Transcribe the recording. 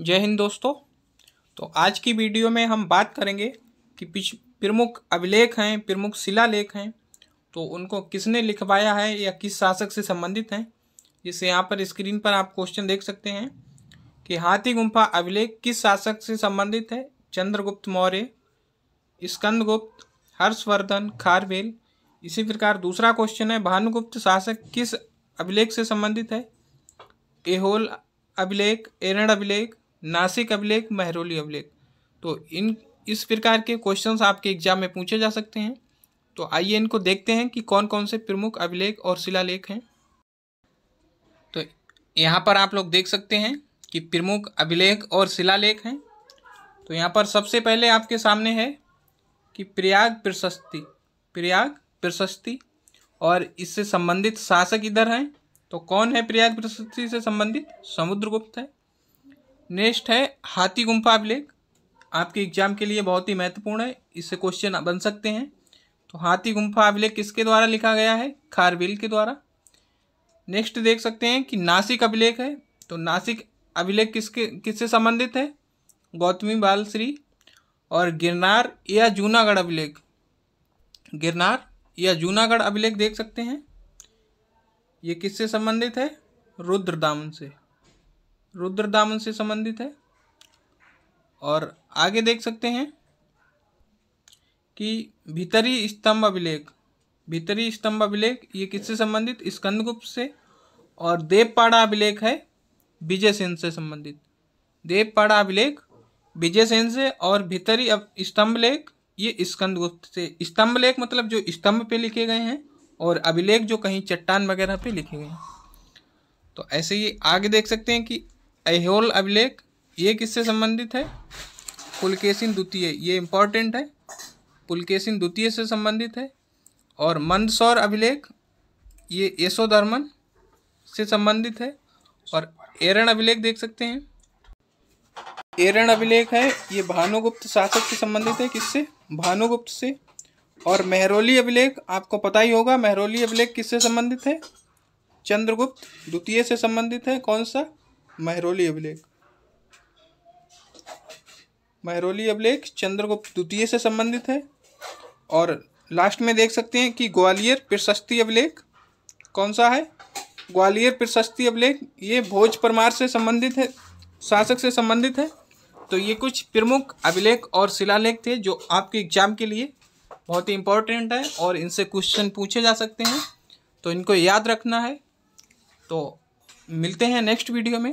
जय हिंद दोस्तों तो आज की वीडियो में हम बात करेंगे कि पिछ प्रमुख अभिलेख हैं प्रमुख शिलालेख हैं तो उनको किसने लिखवाया है या किस शासक से संबंधित हैं जिसे यहाँ पर स्क्रीन पर आप क्वेश्चन देख सकते हैं कि हाथी गुम्फा अभिलेख किस शासक से संबंधित है चंद्रगुप्त मौर्य स्कंदगुप्त हर्षवर्धन खारवेल इसी प्रकार दूसरा क्वेश्चन है भानुगुप्त शासक किस अभिलेख से संबंधित है एहोल अभिलेख एरण अभिलेख नासिक अभिलेख मेहरोली अभिलेख तो इन इस प्रकार के क्वेश्चंस आपके एग्जाम में पूछे जा सकते हैं तो आइए इनको देखते हैं कि कौन कौन से प्रमुख अभिलेख और शिलालेख हैं तो यहाँ पर आप लोग देख सकते हैं कि प्रमुख अभिलेख और शिलालेख हैं तो यहाँ पर सबसे पहले आपके सामने है कि प्रयाग प्रशस्ति प्रयाग प्रशस्ति और इससे संबंधित शासक इधर हैं तो कौन है प्रयाग प्रशस्ति से संबंधित समुद्रगुप्त है नेक्स्ट है हाथी गुम्फा अभिलेख आपके एग्जाम के लिए बहुत ही महत्वपूर्ण है इससे क्वेश्चन बन सकते हैं तो हाथी गुम्फा अभिलेख किसके द्वारा लिखा गया है खारविल के द्वारा नेक्स्ट देख सकते हैं कि नासिक अभिलेख है तो नासिक अभिलेख किसके किससे संबंधित है गौतमी बाल श्री और गिरनार या जूनागढ़ अभिलेख गिरनार या जूनागढ़ अभिलेख देख सकते हैं ये किससे संबंधित है रुद्रदामन से रुद्र दामन से संबंधित है और आगे देख सकते हैं कि भीतरी स्तंभ अभिलेख भीतरी स्तंभ अभिलेख ये किससे संबंधित स्कंदगुप्त से और देवपाड़ा अभिलेख है विजय सेन से संबंधित देवपाड़ा अभिलेख विजय सेन से और भीतरी स्तंभ लेख ये स्कंदगुप्त से स्तंभ लेख मतलब जो स्तंभ पे लिखे गए हैं और अभिलेख जो कहीं चट्टान वगैरह पे लिखे गए हैं तो ऐसे ही आगे देख सकते हैं कि अहोल अभिलेख ये किससे संबंधित है पुलकेशिन द्वितीय ये इम्पॉर्टेंट है पुलकेशिन द्वितीय से संबंधित है और मंदसौर अभिलेख ये यशोधर्मन से संबंधित है और एरण अभिलेख देख सकते हैं एरण अभिलेख है ये भानुगुप्त शासक से संबंधित है किससे भानुगुप्त से और मेहरोली अभिलेख आपको पता ही होगा मेहरोली अभिलेख किससे संबंधित है चंद्रगुप्त द्वितीय से संबंधित है कौन सा महरोली अभिलेख महरोली अभिलेख चंद्रगुप्त द्वितीय से संबंधित है और लास्ट में देख सकते हैं कि ग्वालियर प्रशस्ति अभिलेख कौन सा है ग्वालियर प्रशस्ति अभिलेख ये भोज परमार से संबंधित है शासक से संबंधित है तो ये कुछ प्रमुख अभिलेख और शिलालेख थे जो आपके एग्जाम के लिए बहुत ही इम्पोर्टेंट है और इनसे क्वेश्चन पूछे जा सकते हैं तो इनको याद रखना है तो मिलते हैं नेक्स्ट वीडियो में